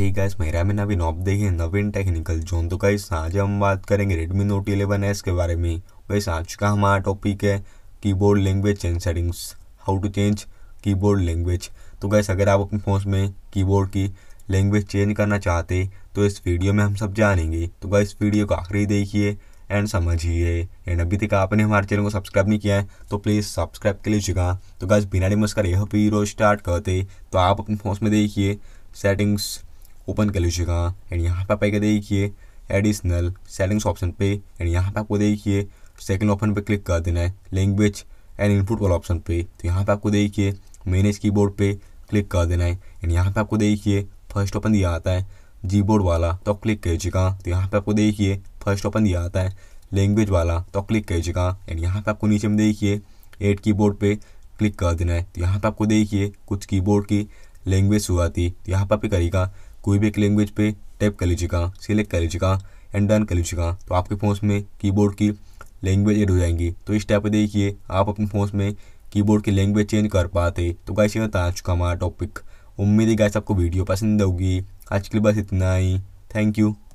hey guys मेरा में नवीन ऑप देखिए नवीन टेक्निकल जोन तो गाइस आज हम बात करेंगे रेडमी नोट इलेवन एस के बारे में वैसे आज का हमारा टॉपिक है keyboard language change settings how to change keyboard language तो गाइस अगर आप अपने फ़ोन में कीबोर्ड की लैंग्वेज चेंज करना चाहते तो इस वीडियो में हम सब जानेंगे तो गाइस वीडियो को आखिरी देखिए एंड समझिए एंड अभी तक आपने हमारे चैनल को सब्सक्राइब नहीं किया है तो प्लीज़ सब्सक्राइब कर लीजिएगा तो गाइस बिना नमस्कार यह वीडियो स्टार्ट करते तो आप अपने फोन में देखिए सेटिंग्स ओपन कर लीजिएगा एंड यहाँ पर आप आइए देखिए एडिशनल सेटिंग्स ऑप्शन पे एंड यहाँ पे आपको देखिए सेकंड ऑप्शन पे क्लिक कर देना है लैंग्वेज एंड इनपुट वाला ऑप्शन पे तो यहाँ पे आपको देखिए मैनेज कीबोर्ड पे क्लिक कर देना है एंड यहाँ पे आपको देखिए फर्स्ट ऑप्शन दिया आता है जी बोर्ड वाला तो क्लिक कीजिएगा तो यहाँ पर आपको देखिए फर्स्ट ऑप्शन दिया आता है लैंग्वेज वाला तो क्लिक कीजिएगा एंड यहाँ पर आपको नीचे में देखिए एट कीबोर्ड पे क्लिक कर देना है तो यहाँ पे आपको देखिए कुछ कीबोर्ड की लैंग्वेज थी तो यहाँ पर आप करेगा कोई भी एक लैंग्वेज पे टैप कर लीजिएगा सिलेक्ट कर लीजिएगा एंड डन कर लीजिएगा तो आपके फ़ोन में कीबोर्ड की लैंग्वेज एड हो जाएंगी तो इस टाइप पर देखिए आप अपने फ़ोन में कीबोर्ड की लैंग्वेज चेंज कर पाते तो गाइस ये बता चुका हमारा टॉपिक उम्मीद है गाइस आपको वीडियो पसंद होगी आज के लिए बस इतना ही थैंक यू